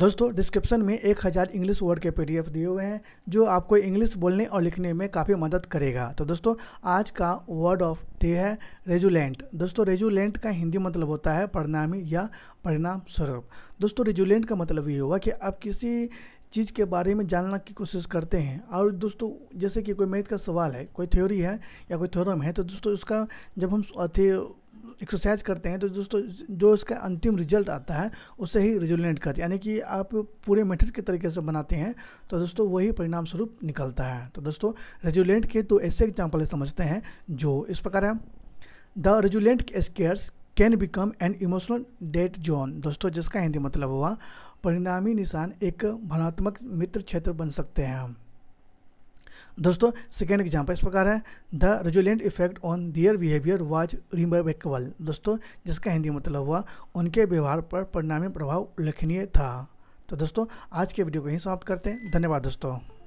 दोस्तों डिस्क्रिप्शन में एक हज़ार इंग्लिश वर्ड के पीडीएफ दिए हुए हैं जो आपको इंग्लिश बोलने और लिखने में काफ़ी मदद करेगा तो दोस्तों आज का वर्ड ऑफ डे है रेजुलेंट दोस्तों रेजुलेंट का हिंदी मतलब होता है परिणामी या परिणाम स्वरूप दोस्तों रेजुलेंट का मतलब ये हुआ कि आप किसी चीज़ के बारे में जानने की कोशिश करते हैं और दोस्तों जैसे कि कोई मैथ का सवाल है कोई थ्योरी है या कोई थ्योरम है तो दोस्तों उसका जब हम एक्सरसाइज करते हैं तो दोस्तों जो इसका अंतिम रिजल्ट आता है उसे ही रिजुलेंट हैं यानी कि आप पूरे मेथड के तरीके से बनाते हैं तो दोस्तों वही परिणाम स्वरूप निकलता है तो दोस्तों रेजुलेंट के तो ऐसे एग्जाम्पल समझते हैं जो इस प्रकार है the resultant scars can become an emotional debt zone दोस्तों जिसका हिंदी मतलब हुआ परिणामी निशान एक भावनात्मक मित्र क्षेत्र बन सकते हैं हम दोस्तों सेकेंड एग्जाम्पल इस प्रकार है the resultant effect on their behaviour was remarkable दोस्तों जिसका हिंदी मतलब हुआ उनके व्यवहार पर परिणामी प्रभाव उल्लेखनीय था तो दोस्तों आज के वीडियो को यहीं समाप्त करते हैं धन्यवाद दोस्तों